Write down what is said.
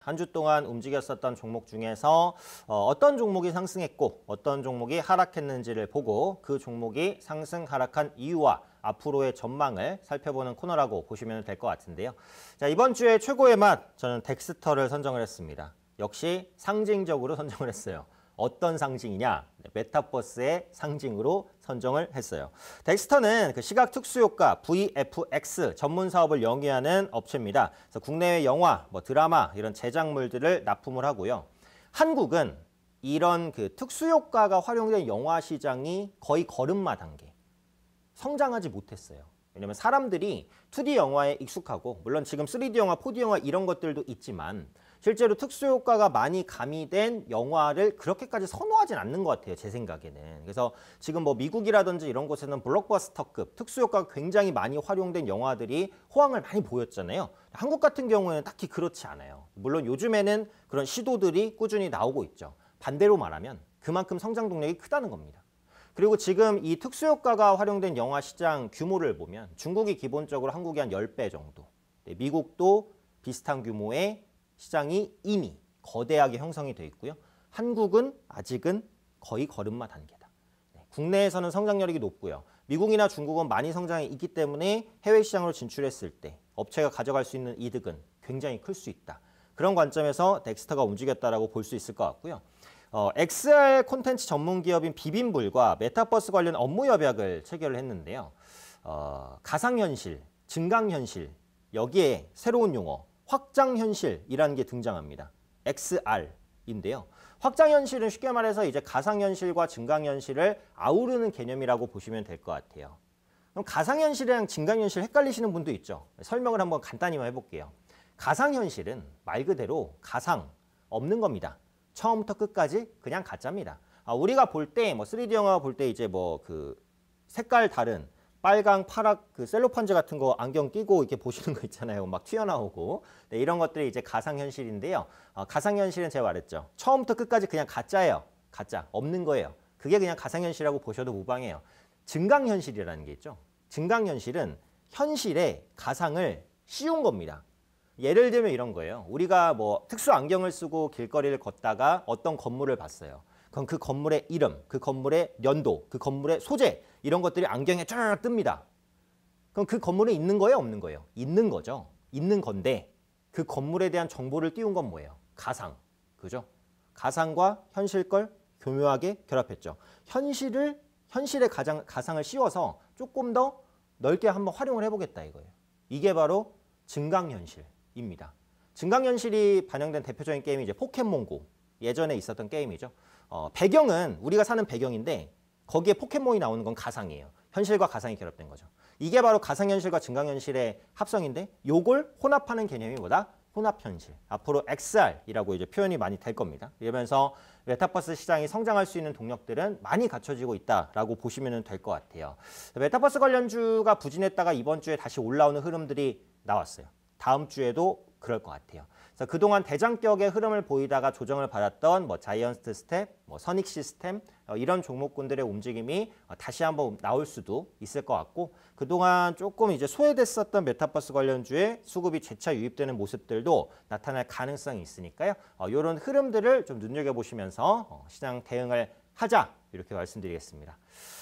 한 주 동안 움직였었던 종목 중에서 어, 어떤 종목이 상승했고 어떤 종목이 하락했는지를 보고 그 종목이 상승 하락한 이유와 앞으로의 전망을 살펴보는 코너라고 보시면 될 것 같은데요. 자 이번 주에 최고의 맛 저는 덱스터를 선정을 했습니다. 역시 상징적으로 선정을 했어요. 어떤 상징이냐 네, 메타버스의 상징으로 선정을 했어요. 덱스터는 그 시각 특수효과 VFX 전문 사업을 영위하는 업체입니다. 그래서 국내외 영화, 뭐 드라마 이런 제작물들을 납품을 하고요. 한국은 이런 그 특수효과가 활용된 영화 시장이 거의 걸음마 단계 성장하지 못했어요. 왜냐면 사람들이 2D 영화에 익숙하고 물론 지금 3D 영화, 4D 영화 이런 것들도 있지만 실제로 특수효과가 많이 가미된 영화를 그렇게까지 선호하진 않는 것 같아요. 제 생각에는. 그래서 지금 뭐 미국이라든지 이런 곳에는 블록버스터급 특수효과가 굉장히 많이 활용된 영화들이 호황을 많이 보였잖아요. 한국 같은 경우에는 딱히 그렇지 않아요. 물론 요즘에는 그런 시도들이 꾸준히 나오고 있죠. 반대로 말하면 그만큼 성장 동력이 크다는 겁니다. 그리고 지금 이 특수효과가 활용된 영화 시장 규모를 보면 중국이 기본적으로 한국이한 10배 정도, 네, 미국도 비슷한 규모의 시장이 이미 거대하게 형성이 돼 있고요. 한국은 아직은 거의 걸음마 단계다. 네, 국내에서는 성장력이 높고요. 미국이나 중국은 많이 성장해 있기 때문에 해외 시장으로 진출했을 때 업체가 가져갈 수 있는 이득은 굉장히 클 수 있다. 그런 관점에서 덱스터가 움직였다라고 볼 수 있을 것 같고요. 어, XR 콘텐츠 전문 기업인 비빔불과 메타버스 관련 업무 협약을 체결을 했는데요. 어, 가상현실, 증강현실 여기에 새로운 용어 확장 현실이라는 게 등장합니다. XR인데요. 확장 현실은 쉽게 말해서 이제 가상 현실과 증강 현실을 아우르는 개념이라고 보시면 될 것 같아요. 그럼 가상 현실이랑 증강 현실 헷갈리시는 분도 있죠. 설명을 한번 간단히만 해볼게요. 가상 현실은 말 그대로 가상 없는 겁니다. 처음부터 끝까지 그냥 가짜입니다. 아, 우리가 볼 때 뭐 3D 영화 볼 때 이제 뭐 그 색깔 다른 빨강, 파락 그 셀로판지 같은 거 안경 끼고 이렇게 보시는 거 있잖아요. 막 튀어나오고 네, 이런 것들이 이제 가상현실인데요. 어, 가상현실은 제가 말했죠. 처음부터 끝까지 그냥 가짜예요. 가짜 없는 거예요. 그게 그냥 가상현실이라고 보셔도 무방해요. 증강현실이라는 게 있죠. 증강현실은 현실의 가상을 씌운 겁니다. 예를 들면 이런 거예요. 우리가 뭐 특수 안경을 쓰고 길거리를 걷다가 어떤 건물을 봤어요. 그럼 그 건물의 이름, 그 건물의 연도, 그 건물의 소재 이런 것들이 안경에 쫙 뜹니다. 그럼 그 건물은 있는 거예요, 없는 거예요? 있는 거죠. 있는 건데 그 건물에 대한 정보를 띄운 건 뭐예요? 가상, 그죠? 가상과 현실 걸 교묘하게 결합했죠. 현실을 현실의 가장, 가상을 씌워서 조금 더 넓게 한번 활용을 해보겠다 이거예요. 이게 바로 증강현실입니다. 증강현실이 반영된 대표적인 게임이 이제 포켓몬고 예전에 있었던 게임이죠. 어, 배경은 우리가 사는 배경인데 거기에 포켓몬이 나오는 건 가상이에요. 현실과 가상이 결합된 거죠. 이게 바로 가상현실과 증강현실의 합성인데 요걸 혼합하는 개념이 뭐다? 혼합현실. 앞으로 XR이라고 이제 표현이 많이 될 겁니다. 이러면서 메타버스 시장이 성장할 수 있는 동력들은 많이 갖춰지고 있다라고 보시면 될 것 같아요. 메타버스 관련주가 부진했다가 이번 주에 다시 올라오는 흐름들이 나왔어요. 다음 주에도 그럴 것 같아요. 그동안 대장격의 흐름을 보이다가 조정을 받았던 뭐 자이언트 스텝, 뭐 선익 시스템 어, 이런 종목군들의 움직임이 어, 다시 한번 나올 수도 있을 것 같고 그동안 조금 이제 소외됐었던 메타버스 관련주의 수급이 재차 유입되는 모습들도 나타날 가능성이 있으니까요. 이런 어, 흐름들을 좀 눈여겨보시면서 시장 대응을 하자 이렇게 말씀드리겠습니다.